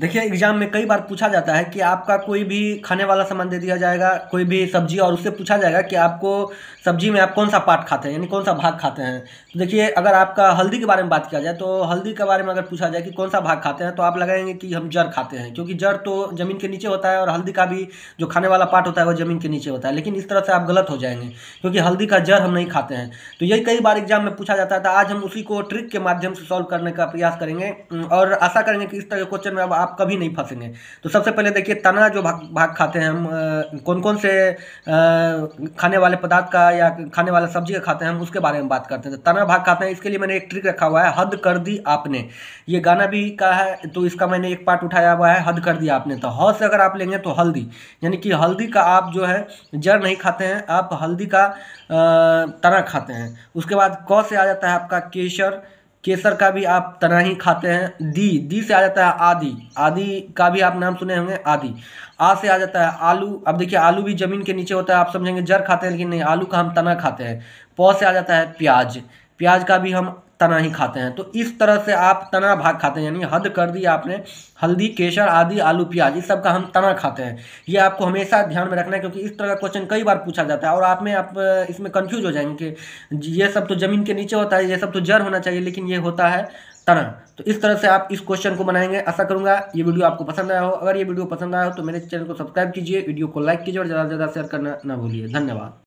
देखिए एग्जाम में कई बार पूछा जाता है कि आपका कोई भी खाने वाला सामान दे दिया जाएगा कोई भी सब्जी और उससे पूछा जाएगा कि आपको सब्जी में आप कौन सा पार्ट खाते हैं यानी कौन सा भाग खाते हैं तो देखिए अगर आपका हल्दी के बारे में बात किया जाए तो हल्दी के बारे में अगर पूछा जाए कि कौन सा भाग खाते हैं तो आप लगाएंगे कि हम जड़ खाते हैं क्योंकि जड़ तो ज़मीन के नीचे होता है और हल्दी का भी जो खाने वाला पार्ट होता है वो ज़मीन के नीचे होता है लेकिन इस तरह से आप गलत हो जाएंगे क्योंकि हल्दी का जड़ हम नहीं खाते हैं तो यही कई बार एग्जाम में पूछा जाता है तो आज हम उसी को ट्रिक के माध्यम से सॉल्व करने का प्रयास करेंगे और आशा करेंगे कि इस तरह के क्वेश्चन में अब आप कभी नहीं फंसेंगे तो सबसे पहले देखिए तना जो भाग भाग खाते हैं हम कौन कौन से खाने वाले पदार्थ का या खाने वाला सब्जी का खाते हैं हम उसके बारे में बात करते हैं तो तना भाग खाते हैं इसके लिए मैंने एक ट्रिक रखा हुआ है हद कर दी आपने ये गाना भी का है तो इसका मैंने एक पार्ट उठाया हुआ है हद कर दी आपने तो हद से अगर आप लेंगे तो हल्दी यानी कि हल्दी का आप जो है जड़ नहीं खाते हैं आप हल्दी का तना खाते हैं उसके बाद क से आ जाता है आपका केसर केसर का भी आप तरह ही खाते हैं दी दी से आ जाता है आदि आदि का भी आप नाम सुने होंगे आदि आ से आ जाता है आलू अब देखिए आलू भी ज़मीन के नीचे होता है आप समझेंगे जर खाते हैं लेकिन नहीं आलू का हम तना खाते हैं पौ से आ जाता है प्याज प्याज का भी हम तना ही खाते हैं तो इस तरह से आप तना भाग खाते हैं यानी हद कर दी आपने हल्दी केसर आदि आलू प्याज इस सब का हम तना खाते हैं ये आपको हमेशा ध्यान में रखना है क्योंकि इस तरह का क्वेश्चन कई बार पूछा जाता है और आप में आप इसमें कन्फ्यूज हो जाएंगे कि ये सब तो ज़मीन के नीचे होता है ये सब तो जड़ होना चाहिए लेकिन ये होता है तना तो इस तरह से आप इस क्वेश्चन को बनाएंगे आशा करूंगा ये वीडियो आपको पसंद आया हो अगर ये वीडियो पसंद आया हो तो मेरे चैनल को सब्सक्राइब कीजिए वीडियो को लाइक कीजिए और ज़्यादा से ज़्यादा शेयर करना ना भूलिए धन्यवाद